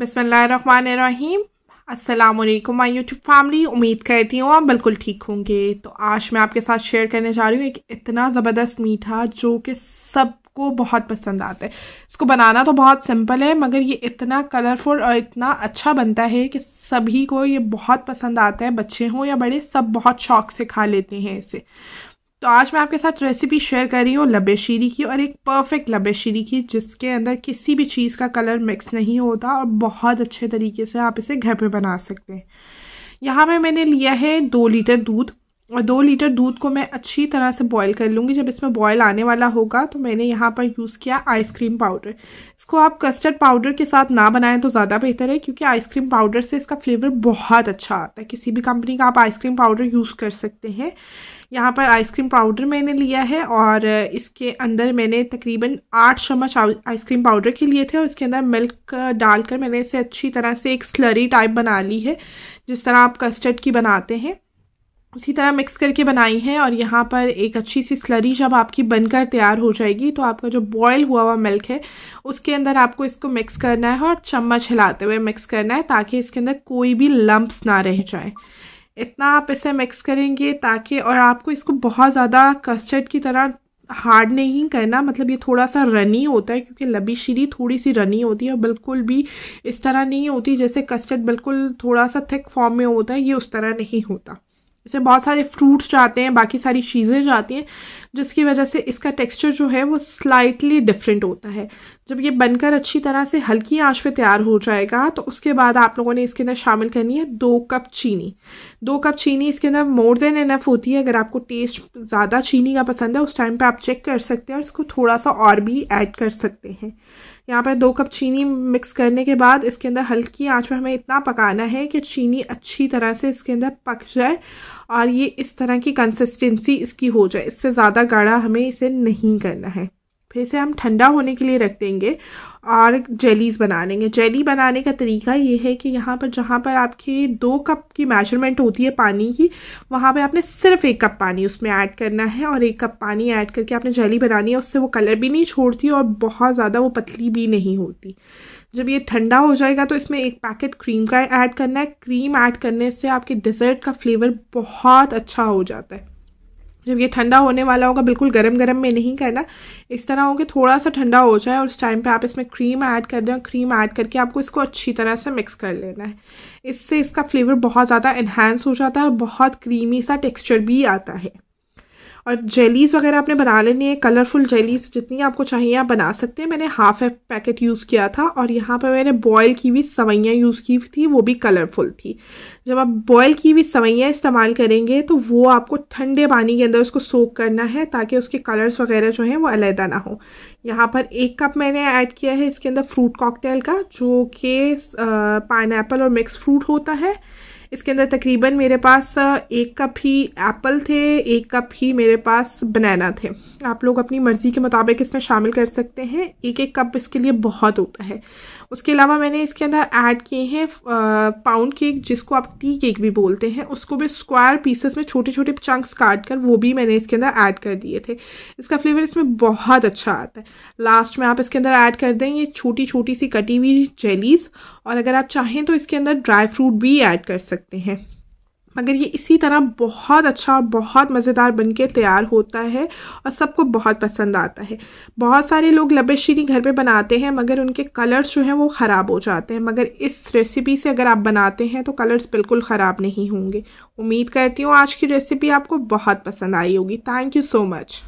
बसमीम Aslam my YouTube family उम्मीद करती हूँ आप बिल्कुल ठीक होंगे तो आज मैं आपके साथ शेयर करने जा रही हूँ एक इतना ज़बरदस्त मीठा जो कि सबको बहुत पसंद आता है इसको बनाना तो बहुत सिंपल है मगर ये इतना कलरफुल और इतना अच्छा बनता है कि सभी को ये बहुत पसंद आता है बच्चे हों या बड़े सब बहुत शौक से खा लेते हैं इसे तो आज मैं आपके साथ रेसिपी शेयर कर रही हूँ शीरी की और एक परफेक्ट शीरी की जिसके अंदर किसी भी चीज़ का कलर मिक्स नहीं होता और बहुत अच्छे तरीके से आप इसे घर पे बना सकते हैं यहाँ पे मैंने लिया है दो लीटर दूध और दो लीटर दूध को मैं अच्छी तरह से बॉईल कर लूँगी जब इसमें बॉईल आने वाला होगा तो मैंने यहाँ पर यूज़ किया आइसक्रीम पाउडर इसको आप कस्टर्ड पाउडर के साथ ना बनाएं तो ज़्यादा बेहतर है क्योंकि आइसक्रीम पाउडर से इसका फ्लेवर बहुत अच्छा आता है किसी भी कंपनी का आप आइसक्रीम पाउडर यूज़ कर सकते हैं यहाँ पर आइसक्रीम पाउडर मैंने लिया है और इसके अंदर मैंने तकरीबन आठ चम्मच आइसक्रीम पाउडर के लिए थे और इसके अंदर मिल्क डालकर मैंने इसे अच्छी तरह से एक स्लरी टाइप बना ली है जिस तरह आप कस्टर्ड की बनाते हैं उसी तरह मिक्स करके बनाई है और यहाँ पर एक अच्छी सी स्लरी जब आपकी बनकर तैयार हो जाएगी तो आपका जो बॉयल हुआ हुआ मिल्क है उसके अंदर आपको इसको मिक्स करना है और चम्मच हिलाते हुए मिक्स करना है ताकि इसके अंदर कोई भी लम्ब्स ना रह जाए इतना आप इसे मिक्स करेंगे ताकि और आपको इसको बहुत ज़्यादा कस्टर्ड की तरह हार्ड नहीं करना मतलब ये थोड़ा सा रनी होता है क्योंकि लबी शीरी थोड़ी सी रनी होती है और बिल्कुल भी इस तरह नहीं होती जैसे कस्टर्ड बिल्कुल थोड़ा सा थिक फॉर्म में होता है ये उस तरह नहीं होता इसमें बहुत सारे फ्रूट्स जाते हैं बाकी सारी चीज़ें जाती हैं जिसकी वजह से इसका टेक्सचर जो है वो स्लाइटली डिफरेंट होता है जब ये बनकर अच्छी तरह से हल्की आंच पे तैयार हो जाएगा तो उसके बाद आप लोगों ने इसके अंदर शामिल करनी है दो कप चीनी दो कप चीनी इसके अंदर मोर देन एनफ होती है अगर आपको टेस्ट ज़्यादा चीनी का पसंद है उस टाइम पर आप चेक कर सकते हैं और इसको थोड़ा सा और भी ऐड कर सकते हैं यहाँ पर दो कप चीनी मिक्स करने के बाद इसके अंदर हल्की आँच पर हमें इतना पकाना है कि चीनी अच्छी तरह से इसके अंदर पक जाए और ये इस तरह की कंसिस्टेंसी इसकी हो जाए इससे ज़्यादा गाढ़ा हमें इसे नहीं करना है फिर से हम ठंडा होने के लिए रख देंगे और जेलीज बना लेंगे जेली बनाने का तरीका ये है कि यहाँ पर जहाँ पर आपकी दो कप की मेजरमेंट होती है पानी की वहाँ पे आपने सिर्फ एक कप पानी उसमें ऐड करना है और एक कप पानी ऐड करके आपने जेली बनानी है उससे वो कलर भी नहीं छोड़ती और बहुत ज़्यादा वो पतली भी नहीं होती जब ये ठंडा हो जाएगा तो इसमें एक पैकेट क्रीम का ऐड करना है क्रीम ऐड करने से आपके डिज़र्ट का फ्लेवर बहुत अच्छा हो जाता है जब ये ठंडा होने वाला होगा बिल्कुल गर्म गर्म में नहीं करना इस तरह हो कि थोड़ा सा ठंडा हो जाए और उस टाइम पे आप इसमें क्रीम ऐड कर दें क्रीम ऐड करके आपको इसको अच्छी तरह से मिक्स कर लेना है इससे इसका फ्लेवर बहुत ज़्यादा इन्हेंस हो जाता है और बहुत क्रीमी सा टेक्स्चर भी आता है और जेलीज़ वगैरह आपने बना लेनी है कलरफुल जेलीज़ जितनी आपको चाहिए आप बना सकते हैं मैंने हाफ एफ पैकेट यूज़ किया था और यहाँ पर मैंने बॉयल की हुई सवैयाँ यूज़ की थी वो भी कलरफुल थी जब आप बॉयल की हुई सवैयाँ इस्तेमाल करेंगे तो वो आपको ठंडे पानी के अंदर उसको सोक करना है ताकि उसके कलर्स वगैरह जो हैं वो अलहदा ना हो यहाँ पर एक कप मैंने ऐड किया है इसके अंदर फ्रूट कॉकटेल का जो कि पाइन और मिक्स फ्रूट होता है इसके अंदर तकरीबन मेरे पास एक कप ही एप्पल थे एक कप ही मेरे पास बनाना थे आप लोग अपनी मर्ज़ी के मुताबिक इसमें शामिल कर सकते हैं एक एक कप इसके लिए बहुत होता है उसके अलावा मैंने इसके अंदर ऐड किए हैं पाउंड केक जिसको आप टी केक भी बोलते हैं उसको भी स्क्वायर पीसेस में छोटे छोटे चंक्स काट कर वो भी मैंने इसके अंदर ऐड कर दिए थे इसका फ्लेवर इसमें बहुत अच्छा आता है लास्ट में आप इसके अंदर ऐड कर दें ये छोटी छोटी सी कटी हुई जेलीज़ और अगर आप चाहें तो इसके अंदर ड्राई फ्रूट भी ऐड कर सकते हैं मगर ये इसी तरह बहुत अच्छा और बहुत मज़ेदार बन के तैयार होता है और सबको बहुत पसंद आता है बहुत सारे लोग लबे शीरी घर पे बनाते हैं मगर उनके कलर्स जो हैं वो ख़राब हो जाते हैं मगर इस रेसिपी से अगर आप बनाते हैं तो कलर्स बिल्कुल ख़राब नहीं होंगे उम्मीद करती हूँ आज की रेसिपी आपको बहुत पसंद आई होगी थैंक यू सो मच